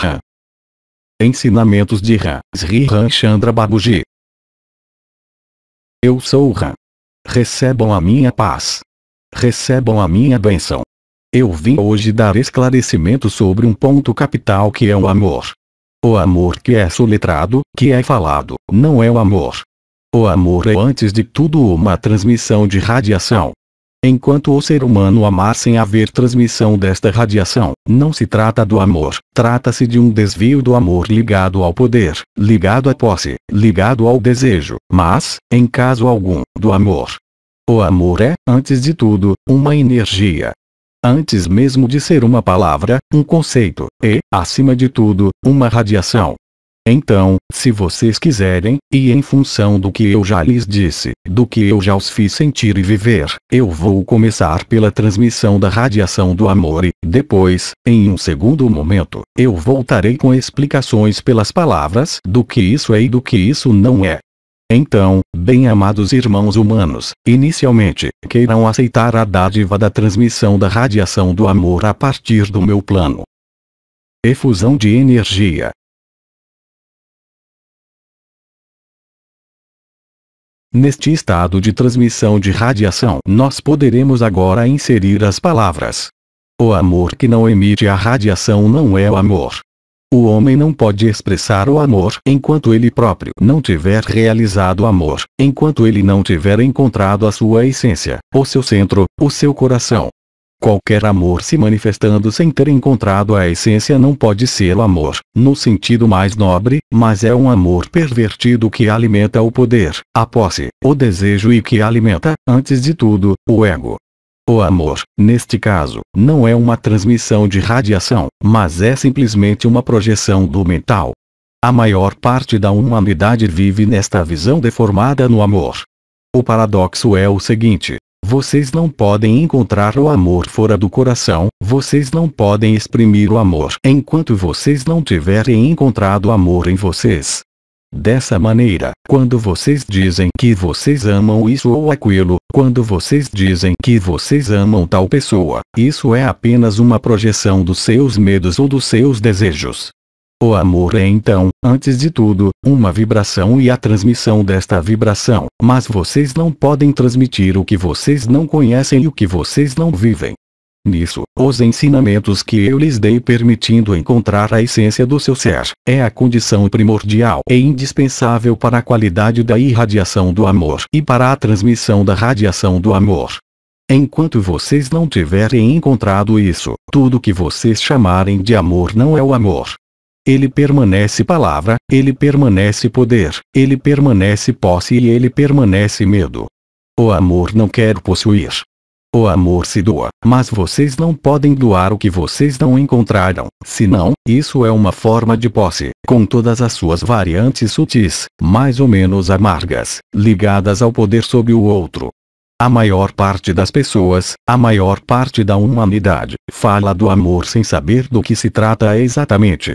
Ra. Ensinamentos de Ra Sri Ramchandra Babuji. Eu sou Ra. Recebam a minha paz. Recebam a minha bênção. Eu vim hoje dar esclarecimento sobre um ponto capital que é o amor. O amor que é soletrado, que é falado, não é o amor. O amor é antes de tudo uma transmissão de radiação. Enquanto o ser humano amar sem haver transmissão desta radiação, não se trata do amor, trata-se de um desvio do amor ligado ao poder, ligado à posse, ligado ao desejo, mas, em caso algum, do amor. O amor é, antes de tudo, uma energia. Antes mesmo de ser uma palavra, um conceito, e, acima de tudo, uma radiação. Então, se vocês quiserem, e em função do que eu já lhes disse, do que eu já os fiz sentir e viver, eu vou começar pela transmissão da radiação do amor e, depois, em um segundo momento, eu voltarei com explicações pelas palavras do que isso é e do que isso não é. Então, bem-amados irmãos humanos, inicialmente, queiram aceitar a dádiva da transmissão da radiação do amor a partir do meu plano efusão de energia, Neste estado de transmissão de radiação, nós poderemos agora inserir as palavras. O amor que não emite a radiação não é o amor. O homem não pode expressar o amor enquanto ele próprio não tiver realizado o amor, enquanto ele não tiver encontrado a sua essência, o seu centro, o seu coração. Qualquer amor se manifestando sem ter encontrado a essência não pode ser o amor, no sentido mais nobre, mas é um amor pervertido que alimenta o poder, a posse, o desejo e que alimenta, antes de tudo, o ego. O amor, neste caso, não é uma transmissão de radiação, mas é simplesmente uma projeção do mental. A maior parte da humanidade vive nesta visão deformada no amor. O paradoxo é o seguinte, vocês não podem encontrar o amor fora do coração, vocês não podem exprimir o amor enquanto vocês não tiverem encontrado amor em vocês. Dessa maneira, quando vocês dizem que vocês amam isso ou aquilo, quando vocês dizem que vocês amam tal pessoa, isso é apenas uma projeção dos seus medos ou dos seus desejos. O amor é então, antes de tudo, uma vibração e a transmissão desta vibração, mas vocês não podem transmitir o que vocês não conhecem e o que vocês não vivem. Nisso, os ensinamentos que eu lhes dei permitindo encontrar a essência do seu ser, é a condição primordial e indispensável para a qualidade da irradiação do amor e para a transmissão da radiação do amor. Enquanto vocês não tiverem encontrado isso, tudo que vocês chamarem de amor não é o amor, ele permanece palavra, ele permanece poder, ele permanece posse e ele permanece medo. O amor não quer possuir. O amor se doa, mas vocês não podem doar o que vocês não encontraram, senão, isso é uma forma de posse, com todas as suas variantes sutis, mais ou menos amargas, ligadas ao poder sobre o outro. A maior parte das pessoas, a maior parte da humanidade, fala do amor sem saber do que se trata exatamente.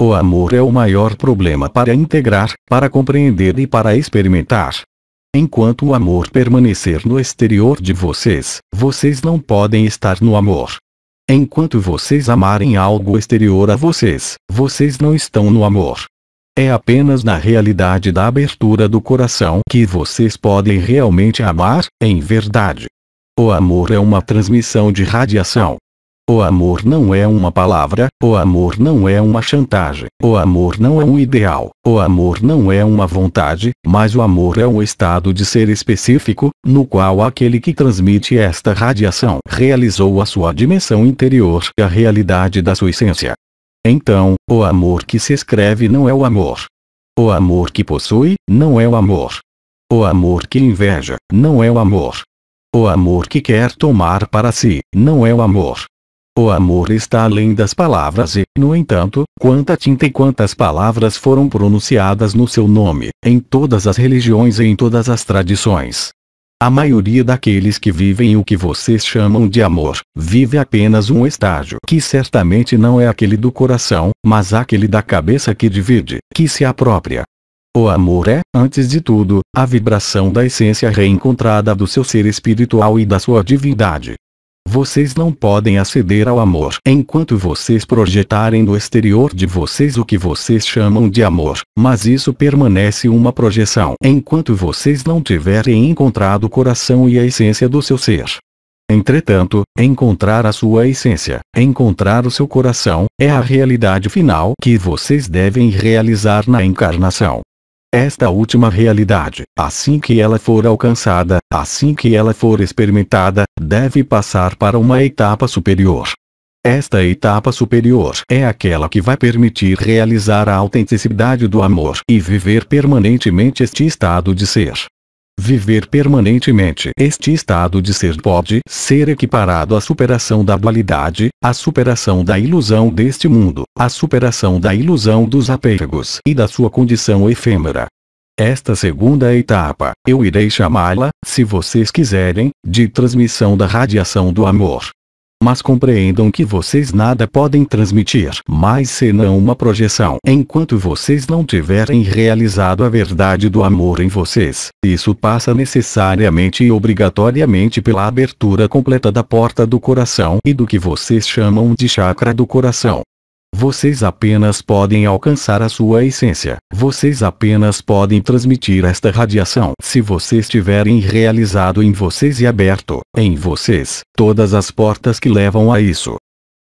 O amor é o maior problema para integrar, para compreender e para experimentar. Enquanto o amor permanecer no exterior de vocês, vocês não podem estar no amor. Enquanto vocês amarem algo exterior a vocês, vocês não estão no amor. É apenas na realidade da abertura do coração que vocês podem realmente amar, em verdade. O amor é uma transmissão de radiação. O amor não é uma palavra, o amor não é uma chantagem, o amor não é um ideal, o amor não é uma vontade, mas o amor é um estado de ser específico, no qual aquele que transmite esta radiação realizou a sua dimensão interior e a realidade da sua essência. Então, o amor que se escreve não é o amor. O amor que possui, não é o amor. O amor que inveja, não é o amor. O amor que quer tomar para si, não é o amor. O amor está além das palavras e, no entanto, quanta tinta e quantas palavras foram pronunciadas no seu nome, em todas as religiões e em todas as tradições. A maioria daqueles que vivem o que vocês chamam de amor, vive apenas um estágio que certamente não é aquele do coração, mas aquele da cabeça que divide, que se apropria. O amor é, antes de tudo, a vibração da essência reencontrada do seu ser espiritual e da sua divindade. Vocês não podem aceder ao amor enquanto vocês projetarem do exterior de vocês o que vocês chamam de amor, mas isso permanece uma projeção enquanto vocês não tiverem encontrado o coração e a essência do seu ser. Entretanto, encontrar a sua essência, encontrar o seu coração, é a realidade final que vocês devem realizar na encarnação esta última realidade. Assim que ela for alcançada, assim que ela for experimentada, deve passar para uma etapa superior. Esta etapa superior é aquela que vai permitir realizar a autenticidade do amor e viver permanentemente este estado de ser. Viver permanentemente este estado de ser pode ser equiparado à superação da dualidade, à superação da ilusão deste mundo, à superação da ilusão dos apegos e da sua condição efêmera. Esta segunda etapa, eu irei chamá-la, se vocês quiserem, de transmissão da radiação do amor mas compreendam que vocês nada podem transmitir mais senão uma projeção. Enquanto vocês não tiverem realizado a verdade do amor em vocês, isso passa necessariamente e obrigatoriamente pela abertura completa da porta do coração e do que vocês chamam de chakra do coração. Vocês apenas podem alcançar a sua essência. Vocês apenas podem transmitir esta radiação. Se vocês tiverem realizado em vocês e aberto, em vocês, todas as portas que levam a isso.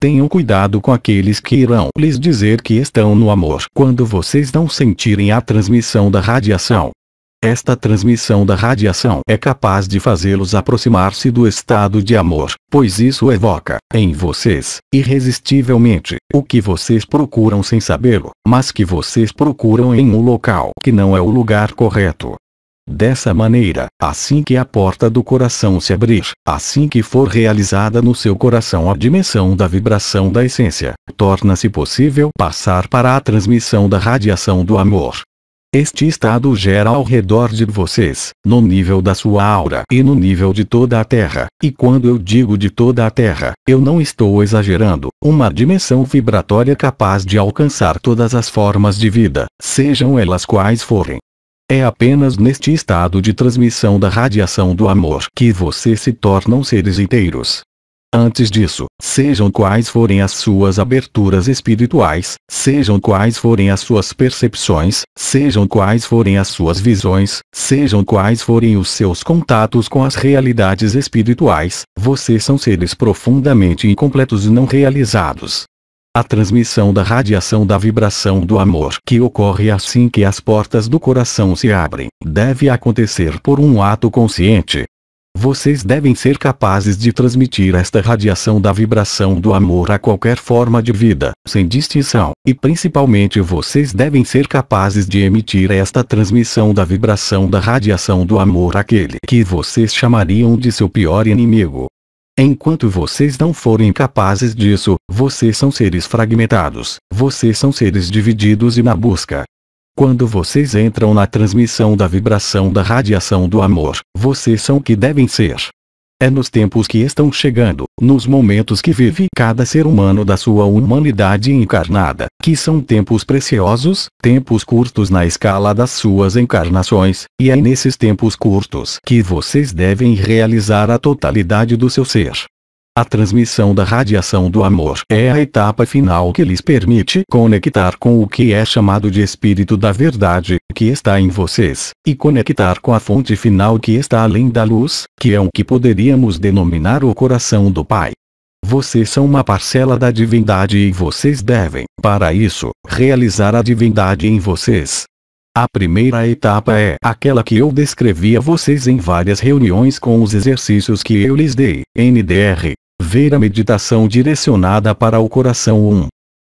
Tenham cuidado com aqueles que irão lhes dizer que estão no amor. Quando vocês não sentirem a transmissão da radiação, esta transmissão da radiação é capaz de fazê-los aproximar-se do estado de amor, pois isso evoca, em vocês, irresistivelmente, o que vocês procuram sem sabê-lo, mas que vocês procuram em um local que não é o lugar correto. Dessa maneira, assim que a porta do coração se abrir, assim que for realizada no seu coração a dimensão da vibração da essência, torna-se possível passar para a transmissão da radiação do amor, este estado gera ao redor de vocês, no nível da sua aura e no nível de toda a Terra, e quando eu digo de toda a Terra, eu não estou exagerando, uma dimensão vibratória capaz de alcançar todas as formas de vida, sejam elas quais forem. É apenas neste estado de transmissão da radiação do amor que vocês se tornam seres inteiros, Antes disso, sejam quais forem as suas aberturas espirituais, sejam quais forem as suas percepções, sejam quais forem as suas visões, sejam quais forem os seus contatos com as realidades espirituais, vocês são seres profundamente incompletos e não realizados. A transmissão da radiação da vibração do amor que ocorre assim que as portas do coração se abrem, deve acontecer por um ato consciente, vocês devem ser capazes de transmitir esta radiação da vibração do amor a qualquer forma de vida, sem distinção, e principalmente vocês devem ser capazes de emitir esta transmissão da vibração da radiação do amor àquele que vocês chamariam de seu pior inimigo. Enquanto vocês não forem capazes disso, vocês são seres fragmentados, vocês são seres divididos e na busca quando vocês entram na transmissão da vibração da radiação do amor, vocês são o que devem ser. É nos tempos que estão chegando, nos momentos que vive cada ser humano da sua humanidade encarnada, que são tempos preciosos, tempos curtos na escala das suas encarnações, e é nesses tempos curtos que vocês devem realizar a totalidade do seu ser. A transmissão da radiação do amor é a etapa final que lhes permite conectar com o que é chamado de espírito da verdade, que está em vocês, e conectar com a fonte final que está além da luz, que é o que poderíamos denominar o coração do Pai. Vocês são uma parcela da divindade e vocês devem, para isso, realizar a divindade em vocês. A primeira etapa é aquela que eu descrevi a vocês em várias reuniões com os exercícios que eu lhes dei, NDR, Ver a meditação direcionada para o coração 1. Um.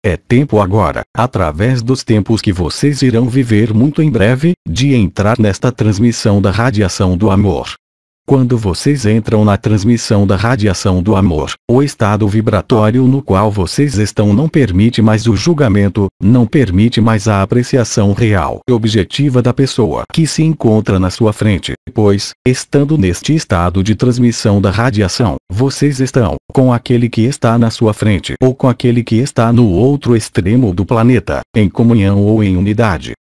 É tempo agora, através dos tempos que vocês irão viver muito em breve, de entrar nesta transmissão da radiação do amor. Quando vocês entram na transmissão da radiação do amor, o estado vibratório no qual vocês estão não permite mais o julgamento, não permite mais a apreciação real e objetiva da pessoa que se encontra na sua frente, pois, estando neste estado de transmissão da radiação, vocês estão com aquele que está na sua frente ou com aquele que está no outro extremo do planeta, em comunhão ou em unidade.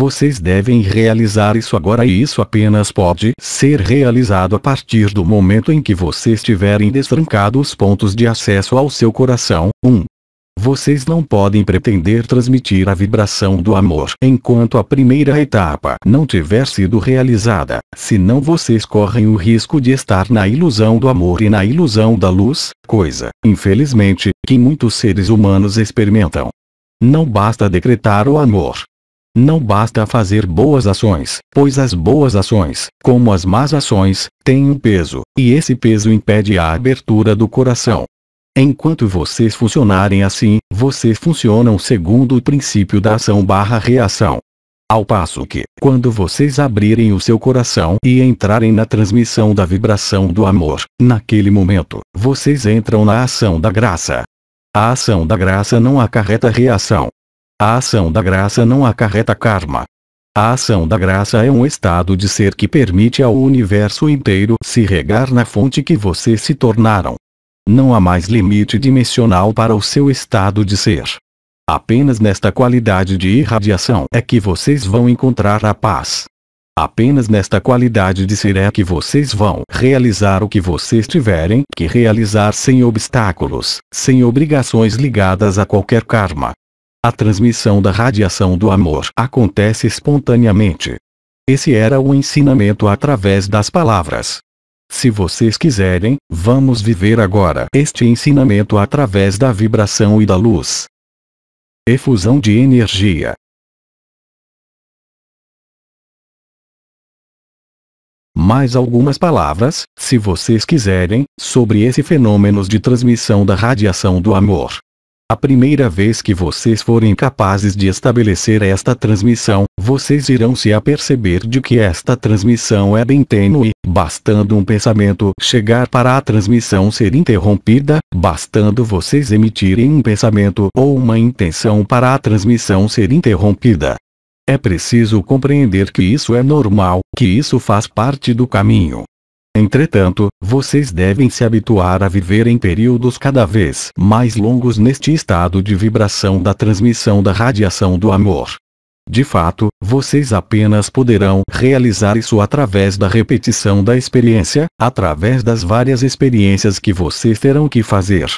Vocês devem realizar isso agora e isso apenas pode ser realizado a partir do momento em que vocês tiverem destrancado os pontos de acesso ao seu coração. 1. Um, vocês não podem pretender transmitir a vibração do amor enquanto a primeira etapa não tiver sido realizada, senão vocês correm o risco de estar na ilusão do amor e na ilusão da luz, coisa, infelizmente, que muitos seres humanos experimentam. Não basta decretar o amor, não basta fazer boas ações, pois as boas ações, como as más ações, têm um peso, e esse peso impede a abertura do coração. Enquanto vocês funcionarem assim, vocês funcionam segundo o princípio da ação barra reação. Ao passo que, quando vocês abrirem o seu coração e entrarem na transmissão da vibração do amor, naquele momento, vocês entram na ação da graça. A ação da graça não acarreta reação, a ação da graça não acarreta karma. A ação da graça é um estado de ser que permite ao universo inteiro se regar na fonte que vocês se tornaram. Não há mais limite dimensional para o seu estado de ser. Apenas nesta qualidade de irradiação é que vocês vão encontrar a paz. Apenas nesta qualidade de ser é que vocês vão realizar o que vocês tiverem que realizar sem obstáculos, sem obrigações ligadas a qualquer karma. A transmissão da radiação do amor acontece espontaneamente. Esse era o ensinamento através das palavras. Se vocês quiserem, vamos viver agora este ensinamento através da vibração e da luz. Efusão de energia. Mais algumas palavras, se vocês quiserem, sobre esse fenômeno de transmissão da radiação do amor. A primeira vez que vocês forem capazes de estabelecer esta transmissão, vocês irão se aperceber de que esta transmissão é bem tênue, bastando um pensamento chegar para a transmissão ser interrompida, bastando vocês emitirem um pensamento ou uma intenção para a transmissão ser interrompida. É preciso compreender que isso é normal, que isso faz parte do caminho. Entretanto, vocês devem se habituar a viver em períodos cada vez mais longos neste estado de vibração da transmissão da radiação do amor. De fato, vocês apenas poderão realizar isso através da repetição da experiência, através das várias experiências que vocês terão que fazer,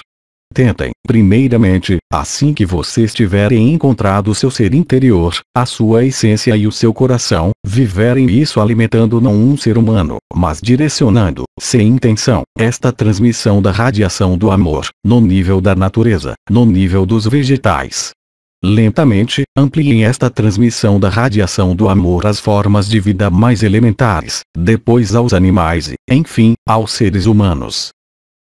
Tentem, primeiramente, assim que vocês tiverem encontrado seu ser interior, a sua essência e o seu coração, viverem isso alimentando não um ser humano, mas direcionando, sem intenção, esta transmissão da radiação do amor, no nível da natureza, no nível dos vegetais. Lentamente, ampliem esta transmissão da radiação do amor às formas de vida mais elementares, depois aos animais e, enfim, aos seres humanos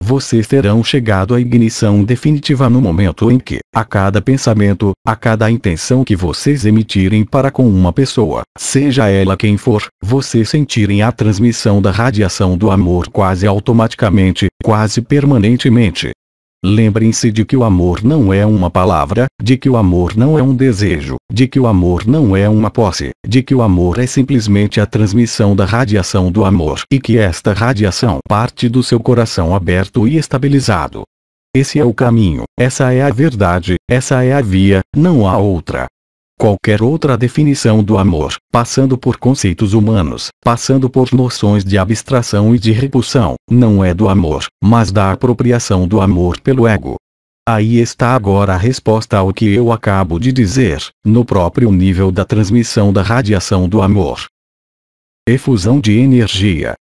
vocês terão chegado à ignição definitiva no momento em que, a cada pensamento, a cada intenção que vocês emitirem para com uma pessoa, seja ela quem for, vocês sentirem a transmissão da radiação do amor quase automaticamente, quase permanentemente. Lembrem-se de que o amor não é uma palavra, de que o amor não é um desejo, de que o amor não é uma posse, de que o amor é simplesmente a transmissão da radiação do amor e que esta radiação parte do seu coração aberto e estabilizado. Esse é o caminho, essa é a verdade, essa é a via, não há outra qualquer outra definição do amor, passando por conceitos humanos, passando por noções de abstração e de repulsão, não é do amor, mas da apropriação do amor pelo ego. Aí está agora a resposta ao que eu acabo de dizer, no próprio nível da transmissão da radiação do amor. Efusão de energia.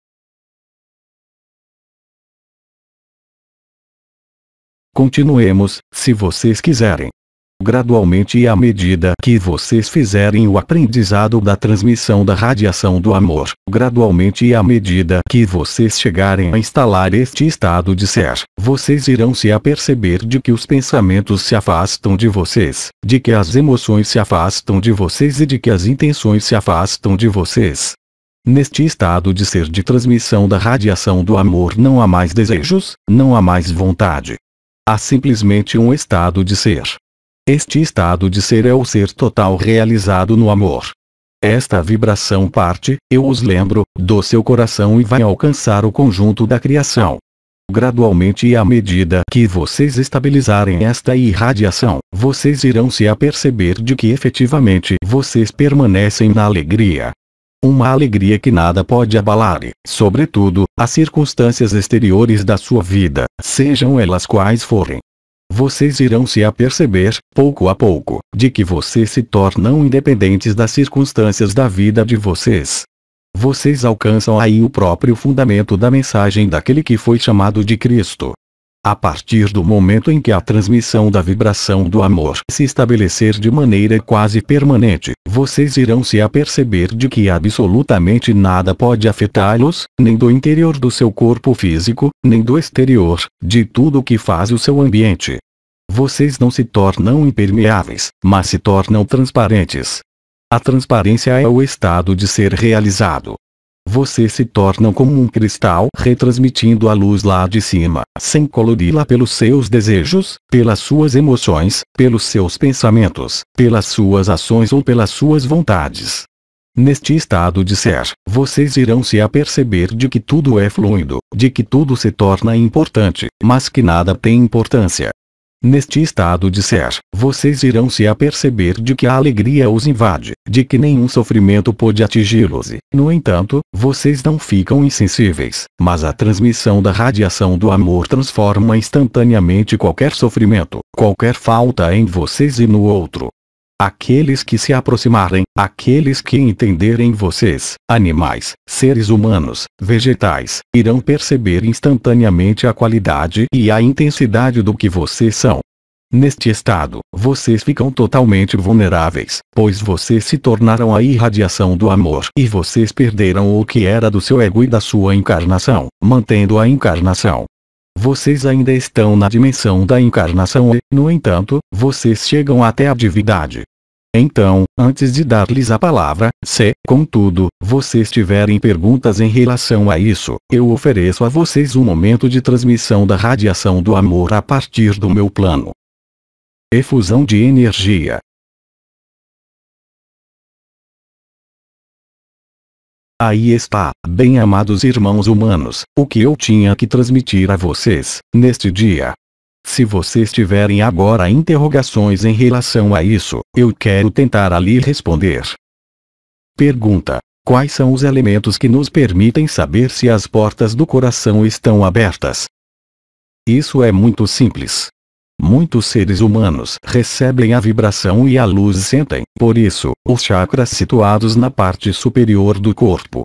Continuemos, se vocês quiserem gradualmente e à medida que vocês fizerem o aprendizado da transmissão da radiação do amor, gradualmente e à medida que vocês chegarem a instalar este estado de ser, vocês irão se aperceber de que os pensamentos se afastam de vocês, de que as emoções se afastam de vocês e de que as intenções se afastam de vocês. Neste estado de ser de transmissão da radiação do amor não há mais desejos, não há mais vontade. Há simplesmente um estado de ser, este estado de ser é o ser total realizado no amor. Esta vibração parte, eu os lembro, do seu coração e vai alcançar o conjunto da criação. Gradualmente e à medida que vocês estabilizarem esta irradiação, vocês irão se aperceber de que efetivamente vocês permanecem na alegria. Uma alegria que nada pode abalar e, sobretudo, as circunstâncias exteriores da sua vida, sejam elas quais forem vocês irão se aperceber, pouco a pouco, de que vocês se tornam independentes das circunstâncias da vida de vocês. Vocês alcançam aí o próprio fundamento da mensagem daquele que foi chamado de Cristo. A partir do momento em que a transmissão da vibração do amor se estabelecer de maneira quase permanente, vocês irão se aperceber de que absolutamente nada pode afetá-los, nem do interior do seu corpo físico, nem do exterior, de tudo o que faz o seu ambiente. Vocês não se tornam impermeáveis, mas se tornam transparentes. A transparência é o estado de ser realizado, você se tornam como um cristal retransmitindo a luz lá de cima, sem colori-la pelos seus desejos, pelas suas emoções, pelos seus pensamentos, pelas suas ações ou pelas suas vontades. Neste estado de ser, vocês irão se aperceber de que tudo é fluido, de que tudo se torna importante, mas que nada tem importância, Neste estado de ser, vocês irão se aperceber de que a alegria os invade, de que nenhum sofrimento pode atingi-los e, no entanto, vocês não ficam insensíveis, mas a transmissão da radiação do amor transforma instantaneamente qualquer sofrimento, qualquer falta em vocês e no outro, Aqueles que se aproximarem, aqueles que entenderem vocês, animais, seres humanos, vegetais, irão perceber instantaneamente a qualidade e a intensidade do que vocês são. Neste estado, vocês ficam totalmente vulneráveis, pois vocês se tornaram a irradiação do amor e vocês perderam o que era do seu ego e da sua encarnação, mantendo a encarnação, vocês ainda estão na dimensão da encarnação e, no entanto, vocês chegam até a divindade. Então, antes de dar-lhes a palavra, se, contudo, vocês tiverem perguntas em relação a isso, eu ofereço a vocês um momento de transmissão da radiação do amor a partir do meu plano. Efusão de energia. Aí está, bem amados irmãos humanos, o que eu tinha que transmitir a vocês, neste dia. Se vocês tiverem agora interrogações em relação a isso, eu quero tentar ali responder. Pergunta: Quais são os elementos que nos permitem saber se as portas do coração estão abertas? Isso é muito simples. Muitos seres humanos recebem a vibração e a luz e sentem, por isso, os chakras situados na parte superior do corpo.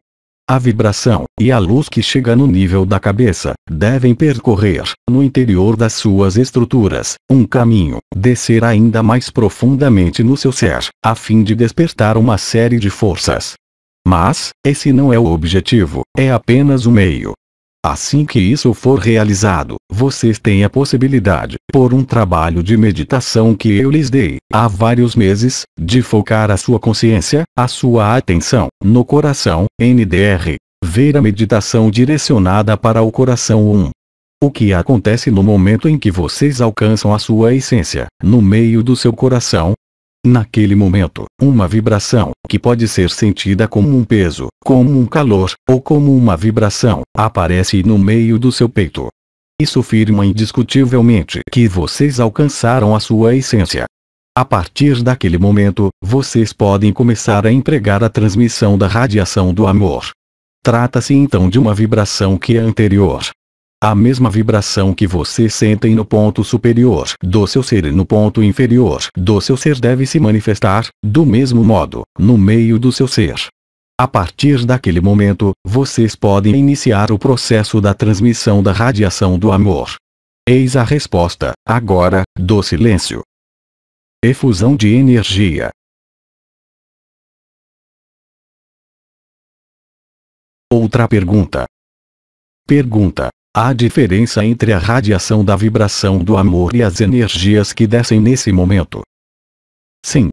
A vibração e a luz que chega no nível da cabeça devem percorrer, no interior das suas estruturas, um caminho, descer ainda mais profundamente no seu ser, a fim de despertar uma série de forças. Mas, esse não é o objetivo, é apenas o meio. Assim que isso for realizado, vocês têm a possibilidade, por um trabalho de meditação que eu lhes dei há vários meses, de focar a sua consciência, a sua atenção, no coração, NDR. Ver a meditação direcionada para o coração 1. O que acontece no momento em que vocês alcançam a sua essência, no meio do seu coração, Naquele momento, uma vibração, que pode ser sentida como um peso, como um calor, ou como uma vibração, aparece no meio do seu peito. Isso firma indiscutivelmente que vocês alcançaram a sua essência. A partir daquele momento, vocês podem começar a empregar a transmissão da radiação do amor. Trata-se então de uma vibração que é anterior, a mesma vibração que você sentem no ponto superior do seu ser e no ponto inferior do seu ser deve se manifestar, do mesmo modo, no meio do seu ser. A partir daquele momento, vocês podem iniciar o processo da transmissão da radiação do amor. Eis a resposta, agora, do silêncio. Efusão de energia, Outra pergunta. Pergunta: Há diferença entre a radiação da vibração do amor e as energias que descem nesse momento. Sim.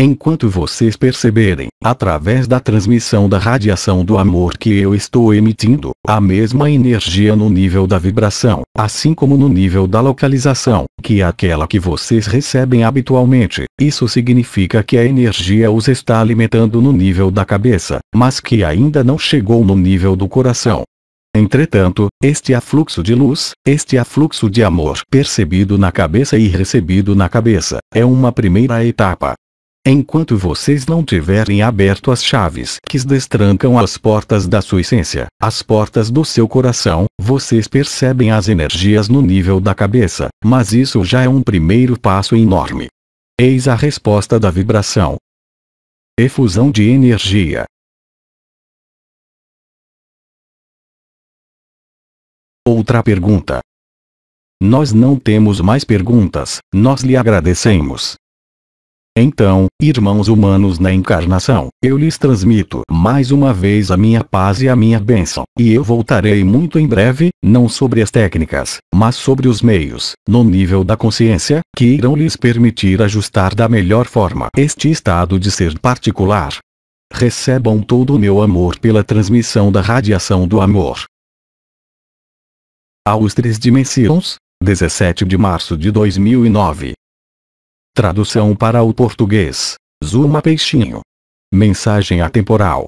Enquanto vocês perceberem, através da transmissão da radiação do amor que eu estou emitindo, a mesma energia no nível da vibração, assim como no nível da localização, que é aquela que vocês recebem habitualmente, isso significa que a energia os está alimentando no nível da cabeça, mas que ainda não chegou no nível do coração. Entretanto, este afluxo de luz, este afluxo de amor percebido na cabeça e recebido na cabeça, é uma primeira etapa. Enquanto vocês não tiverem aberto as chaves que destrancam as portas da sua essência, as portas do seu coração, vocês percebem as energias no nível da cabeça, mas isso já é um primeiro passo enorme. Eis a resposta da vibração. Efusão de energia. Outra pergunta. Nós não temos mais perguntas, nós lhe agradecemos. Então, irmãos humanos na encarnação, eu lhes transmito mais uma vez a minha paz e a minha bênção, e eu voltarei muito em breve, não sobre as técnicas, mas sobre os meios, no nível da consciência, que irão lhes permitir ajustar da melhor forma este estado de ser particular. Recebam todo o meu amor pela transmissão da radiação do amor aos três dimensões, 17 de março de 2009. Tradução para o português, Zuma Peixinho. Mensagem atemporal,